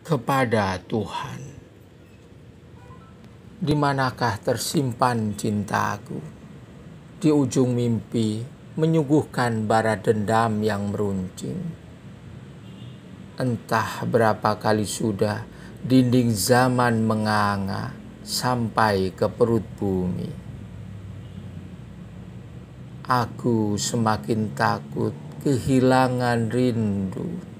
kepada Tuhan. Di manakah tersimpan cintaku? Di ujung mimpi menyuguhkan bara dendam yang meruncing. Entah berapa kali sudah dinding zaman menganga sampai ke perut bumi. Aku semakin takut kehilangan rindu